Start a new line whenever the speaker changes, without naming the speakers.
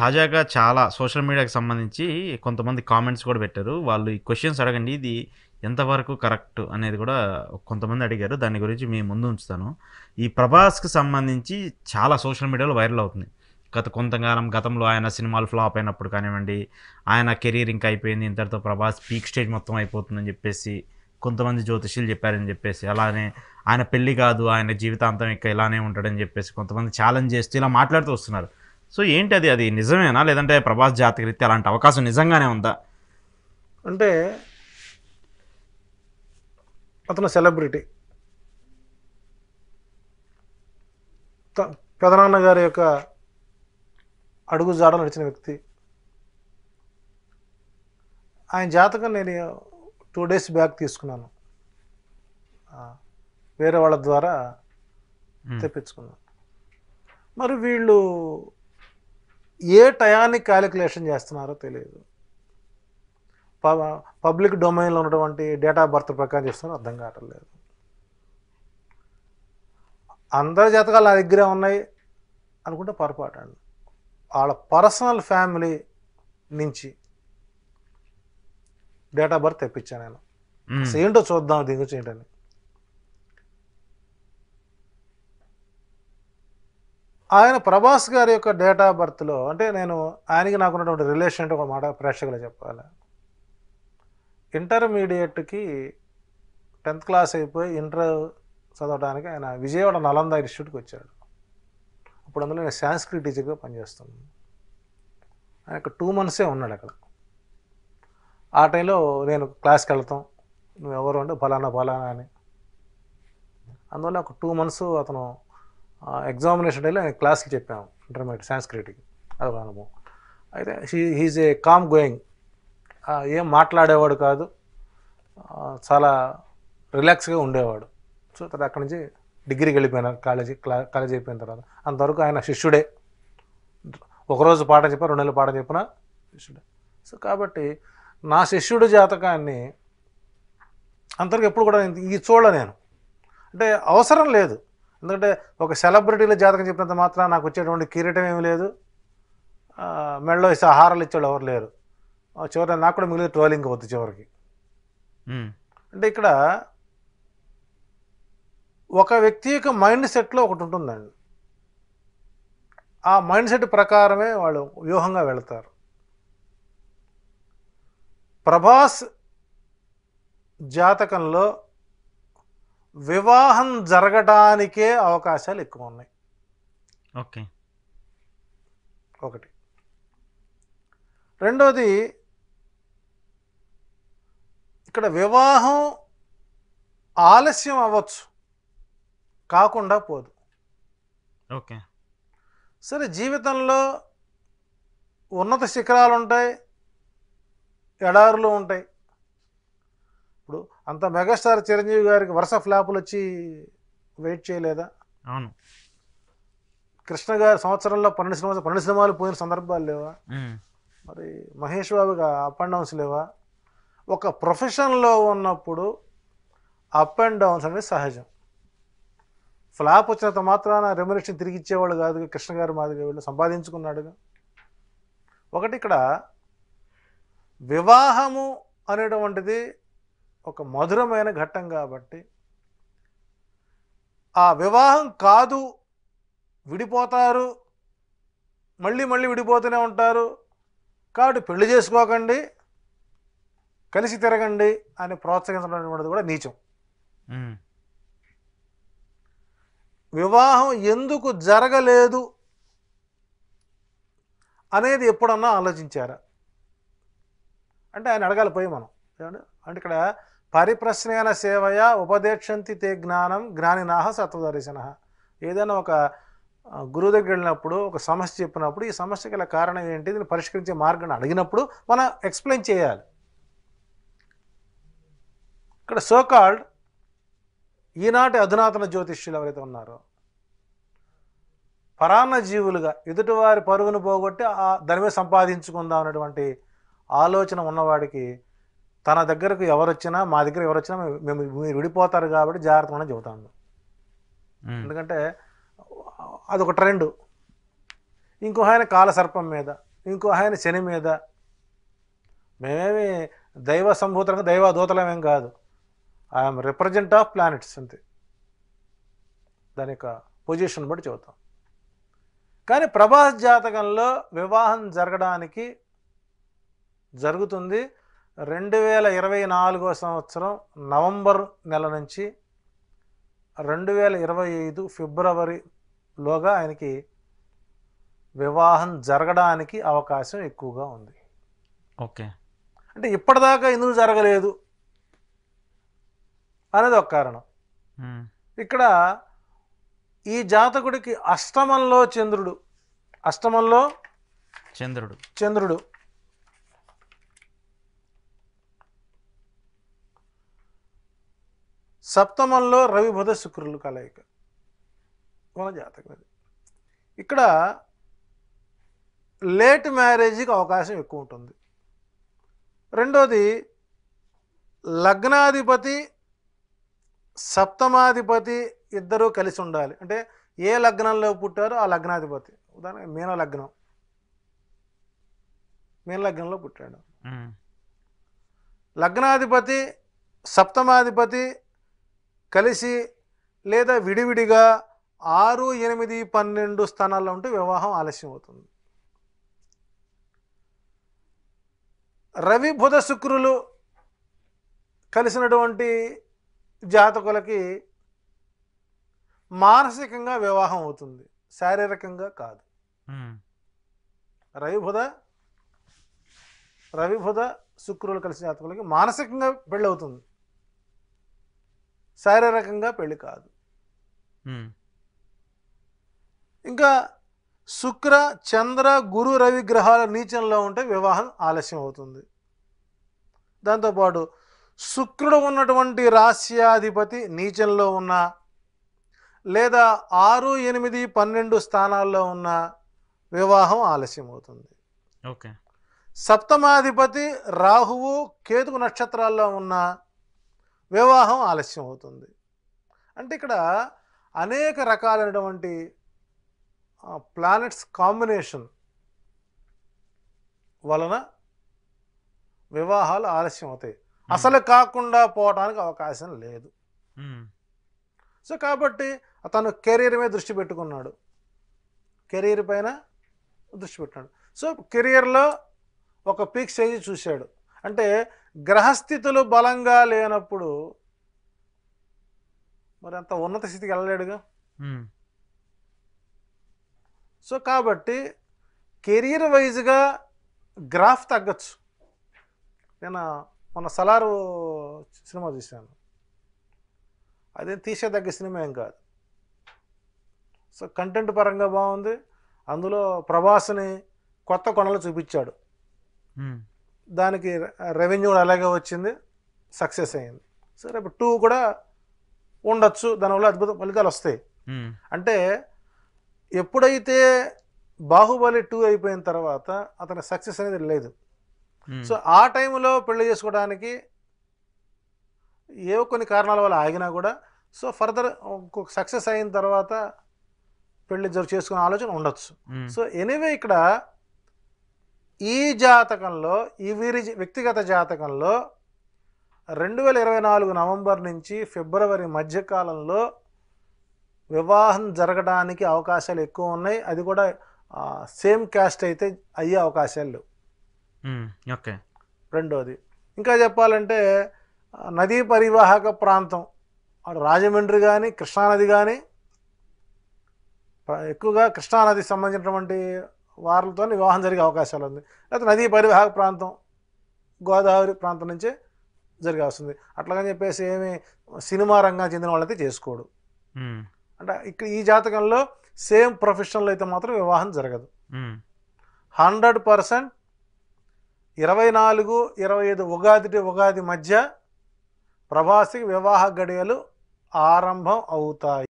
తాజాగా చాలా సోషల్ మీడియాకి సంబంధించి కొంతమంది కామెంట్స్ కూడా పెట్టారు వాళ్ళు ఈ క్వశ్చన్స్ అడగండి ఇది ఎంతవరకు కరెక్ట్ అనేది కూడా కొంతమంది అడిగారు దాని గురించి మేము ముందు ఉంచుతాను ఈ ప్రభాస్కి సంబంధించి చాలా సోషల్ మీడియాలో వైరల్ అవుతుంది గత కొంతకాలం గతంలో ఆయన సినిమాలు ఫ్లాప్ అయినప్పుడు కానివ్వండి ఆయన కెరీర్ ఇంకా అయిపోయింది ఇంతటితో ప్రభాస్ పీక్ స్టేజ్ మొత్తం అయిపోతుందని చెప్పేసి కొంతమంది జ్యోతిష్యులు చెప్పారని చెప్పేసి అలానే ఆయన పెళ్ళి కాదు ఆయన జీవితాంతం ఇంకా ఇలానే ఉంటాడని చెప్పేసి కొంతమంది ఛాలెంజ్ చేస్తూ ఇలా మాట్లాడుతూ వస్తున్నారు సో ఏంటి అది అది నిజమేనా లేదంటే ప్రభాస్ జాతక రీత్యా అలాంటి అవకాశం నిజంగానే ఉందా
అంటే అతను సెలబ్రిటీ పెదనాన్న గారి యొక్క అడుగు జాడ నడిచిన వ్యక్తి ఆయన జాతకం నేను టూ డేస్ బ్యాక్ తీసుకున్నాను వేరే వాళ్ళ ద్వారా తెప్పించుకున్నాను మరి వీళ్ళు ఏ టయాన్ని క్యాలిక్యులేషన్ చేస్తున్నారో తెలియదు పబ్లిక్ డొమైన్లో ఉన్నటువంటి డేటా బర్త్ ప్రకారం చేస్తున్నారో అర్థం కావటం లేదు అందరి జాతకాలు నా దగ్గరే ఉన్నాయి అనుకుంటే పొరపాటు అండి వాళ్ళ పర్సనల్ ఫ్యామిలీ నుంచి డేట్ ఆఫ్ బర్త్ తెప్పించాను నేను ఏంటో చూద్దాం దీని గురించి ఏంటని ఆయన ప్రభాస్ గారి యొక్క డేట్ ఆఫ్ బర్త్లో అంటే నేను ఆయనకి నాకు ఉన్నటువంటి రిలేషన్ అంటే ఒక మాట ప్రేక్షకులు చెప్పాలి ఇంటర్మీడియట్కి టెన్త్ క్లాస్ అయిపోయి ఇంటర్ చదవడానికి ఆయన విజయవాడ నలంద ఇన్స్టిట్యూట్కి వచ్చాడు అప్పుడు అందులో నేను సాంస్క్రిట్ టీచర్గా పనిచేస్తున్నాను ఆయన టూ మంత్సే ఉన్నాడు అక్కడ ఆ టైంలో నేను క్లాస్కి వెళ్తాం నువ్వు ఎవరు అంటే ఫలానా ఫలానా అని అందువల్ల ఒక టూ మంత్స్ అతను ఎగ్జామినేషన్ డేలో ఆయన క్లాస్కి చెప్పాము ఇంటర్మీడియట్ సాంస్క్రిట్కి అది అనుభవం అయితే he he's a calm going ఏం మాట్లాడేవాడు కాదు చాలా రిలాక్స్గా ఉండేవాడు సో తర్వాత అక్కడి నుంచి డిగ్రీకి వెళ్ళిపోయినారు కాలేజీ కాలేజీ అయిపోయిన తర్వాత అంతవరకు ఆయన శిష్యుడే ఒకరోజు పాఠం చెప్పిన రెండు నెలలు పాఠం చెప్పిన శిష్యుడే సో కాబట్టి నా శిష్యుడు జాతకాన్ని అంతవరకు ఎప్పుడు కూడా ఇది చూడలే నేను అంటే అవసరం లేదు ఎందుకంటే ఒక సెలబ్రిటీల జాతకం చెప్పినంత మాత్రం నాకు వచ్చేటువంటి కిరీటం ఏమి లేదు మెడలో ఇస్తే ఆహారాలు ఇచ్చేవాళ్ళు ఎవరు లేరు చివరి నాకు కూడా మిగిలిన ట్రోలింగ్ అవుతుంది చివరికి అంటే ఇక్కడ ఒక వ్యక్తి యొక్క మైండ్ సెట్లో ఒకటి ఉంటుందండి ఆ మైండ్ సెట్ ప్రకారమే వాళ్ళు వ్యూహంగా వెళతారు ప్రభాస్ జాతకంలో వివాహం జరగడానికే అవకాశాలు ఎక్కువ ఉన్నాయి ఓకే ఒకటి రెండోది ఇక్కడ వివాహం ఆలస్యం అవ్వచ్చు కాకుండా పోదు ఓకే సరే జీవితంలో ఉన్నత శిఖరాలు ఉంటాయి ఎడారులు ఉంటాయి ఇప్పుడు అంత మెగాస్టార్ చిరంజీవి గారికి వరుస ఫ్లాపులు వచ్చి వెయిట్ చేయలేదా అవును కృష్ణ గారి సంవత్సరంలో పన్నెండు సినిమా పన్నెండు సినిమాలు పోయిన సందర్భాలు లేవా మరి మహేష్ బాబుకి అప్ అండ్ డౌన్స్ లేవా ఒక ప్రొఫెషన్లో ఉన్నప్పుడు అప్ అండ్ డౌన్స్ అనేది సహజం ఫ్లాప్ వచ్చినంత మాత్రాన రెమ్యునేషన్ తిరిగి ఇచ్చేవాళ్ళు కాదు కృష్ణ గారు మాదిరిగా వీళ్ళు సంపాదించుకున్నాడుగా ఒకటి ఇక్కడ వివాహము అనేటువంటిది ఒక మధురమైన ఘట్టం కాబట్టి ఆ వివాహం కాదు విడిపోతారు మళ్ళీ మళ్ళీ విడిపోతూనే ఉంటారు కాబట్టి పెళ్లి చేసుకోకండి కలిసి తిరగండి అని ప్రోత్సహించడం కూడా నీచం వివాహం ఎందుకు జరగలేదు అనేది ఎప్పుడన్నా ఆలోచించారా అంటే ఆయన అడగాలి పోయి మనం అంటే ఇక్కడ పరిప్రశ్నైన సేవయ ఉపదేక్షంతి తే జ్ఞానం జ్ఞానినాహ సత్వదర్శన ఏదైనా ఒక గురువు దగ్గర వెళ్ళినప్పుడు ఒక సమస్య చెప్పినప్పుడు ఈ సమస్య గల కారణం ఏంటి దీన్ని పరిష్కరించే మార్గాన్ని అడిగినప్పుడు మనం ఎక్స్ప్లెయిన్ చేయాలి ఇక్కడ సోకాల్డ్ ఈనాటి అధునాతన జ్యోతిష్యులు ఎవరైతే ఉన్నారో పరాన్న జీవులుగా ఎదుటివారి పరుగును పోగొట్టి ఆ మీద సంపాదించుకుందాం అనేటువంటి ఆలోచన ఉన్నవాడికి తన దగ్గరకు ఎవరు వచ్చినా మా దగ్గర ఎవరు వచ్చినా మేము మీరు విడిపోతారు కాబట్టి జాగ్రత్త మనం చెబుతాను ఎందుకంటే అదొక ట్రెండ్ ఇంకో ఆయన కాలసర్పం మీద ఇంకో ఆయన శని మీద మేమేమి దైవ సంభూతంగా దూతలమేం కాదు ఐఎమ్ రిప్రజెంట్ ఆఫ్ ప్లానెట్స్ అంతే దాని యొక్క పొజిషన్ బట్టి చెబుతాం కానీ ప్రభాస్ జాతకంలో వివాహం జరగడానికి జరుగుతుంది రెండు వేల ఇరవై నాలుగో సంవత్సరం నవంబర్ నెల నుంచి రెండు వేల ఇరవై ఐదు ఫిబ్రవరిలోగా ఆయనకి వివాహం జరగడానికి అవకాశం ఎక్కువగా ఉంది ఓకే అంటే ఇప్పటిదాకా ఎందుకు జరగలేదు అనేది ఒక కారణం ఇక్కడ ఈ జాతకుడికి అష్టమంలో చంద్రుడు అష్టమంలో చంద్రుడు చంద్రుడు సప్తమంలో రవి బుధ శుక్రులు కలయిక మన జాతకం అది ఇక్కడ లేట్ మ్యారేజ్కి అవకాశం ఎక్కువ ఉంటుంది రెండోది లగ్నాధిపతి సప్తమాధిపతి ఇద్దరూ కలిసి ఉండాలి అంటే ఏ లగ్నంలో పుట్టారో ఆ లగ్నాధిపతి ఉదాహరణ మీన లగ్నం మీన లగ్నంలో పుట్టాడు లగ్నాధిపతి సప్తమాధిపతి కలిసి లేదా విడివిడిగా ఆరు ఎనిమిది పన్నెండు స్థానాల్లో ఉంటే వివాహం ఆలస్యం అవుతుంది రవి బుధ శుక్రులు కలిసినటువంటి జాతకులకి మానసికంగా వివాహం అవుతుంది శారీరకంగా కాదు రవిబుధ రవిబుధ శుక్రులు కలిసిన జాతకులకి మానసికంగా పెళ్ళవుతుంది శారీరకంగా పెళ్లి కాదు ఇంకా శుక్ర చంద్ర గురు రవి గ్రహాల నీచంలో ఉంటే వివాహం ఆలస్యం అవుతుంది దాంతోపాటు శుక్రుడు ఉన్నటువంటి రాశ్యాధిపతి నీచంలో ఉన్న లేదా ఆరు ఎనిమిది పన్నెండు స్థానాల్లో ఉన్న వివాహం ఆలస్యం అవుతుంది ఓకే సప్తమాధిపతి రాహువు కేతుకు నక్షత్రాల్లో ఉన్న వివాహం ఆలస్యం అవుతుంది అంటే ఇక్కడ అనేక రకాలైనటువంటి ప్లానెట్స్ కాంబినేషన్ వలన వివాహాలు ఆలస్యం అవుతాయి అసలు కాకుండా పోవడానికి అవకాశం లేదు సో కాబట్టి అతను కెరీర్ మీద దృష్టి పెట్టుకున్నాడు కెరీర్ పైన దృష్టి పెట్టాడు సో కెరీర్లో ఒక పీక్ స్టేజ్ చూశాడు అంటే గ్రహస్థితులు బలంగా లేనప్పుడు మరి అంత ఉన్నత స్థితికి వెళ్ళలేడుగా సో కాబట్టి కెరీర్ వైజ్గా గ్రాఫ్ తగ్గచ్చు నేను మొన్న సలారు సినిమా చూశాను అదేం తగ్గ సినిమా ఏం కాదు సో కంటెంట్ పరంగా బాగుంది అందులో ప్రభాస్ని కొత్త కొనలు చూపించాడు దానికి రెవెన్యూ కూడా అలాగే వచ్చింది సక్సెస్ అయ్యింది సో రేపు టూ కూడా ఉండొచ్చు దానివల్ల అద్భుత ఫలితాలు వస్తాయి అంటే ఎప్పుడైతే బాహుబలి టూ అయిపోయిన తర్వాత అతని సక్సెస్ అనేది లేదు సో ఆ టైంలో పెళ్లి చేసుకోవడానికి ఏ కొన్ని కారణాల వల్ల ఆగినా కూడా సో ఫర్దర్ సక్సెస్ అయిన తర్వాత పెళ్లి చేసుకునే ఆలోచన ఉండొచ్చు సో ఎనీవే ఇక్కడ ఈ జాతకంలో ఈ వీరి వ్యక్తిగత జాతకంలో రెండు వేల ఇరవై నాలుగు నవంబర్ నుంచి ఫిబ్రవరి మధ్యకాలంలో వివాహం జరగడానికి అవకాశాలు ఎక్కువ ఉన్నాయి అది కూడా సేమ్ క్యాస్ట్ అయితే అయ్యే అవకాశాలు ఓకే రెండోది ఇంకా చెప్పాలంటే నదీ పరివాహక ప్రాంతం రాజమండ్రి కానీ కృష్ణానది కానీ ఎక్కువగా కృష్ణానదికి సంబంధించినటువంటి వార్లతో వివాహం జరిగే అవకాశాలు ఉంది లేకపోతే నదీ పరివాహక ప్రాంతం గోదావరి ప్రాంతం నుంచే జరిగే వస్తుంది అట్లాగని చెప్పేసి ఏమి సినిమా రంగానికి చెందిన వాళ్ళైతే చేసుకోడు అంటే ఇక్కడ ఈ జాతకంలో సేమ్ ప్రొఫెషనల్ అయితే మాత్రం వివాహం జరగదు హండ్రెడ్ పర్సెంట్ ఇరవై నాలుగు ఇరవై ఐదు ఉగాది ఉగాది మధ్య ప్రభాసి వివాహ గడియలు ఆరంభం అవుతాయి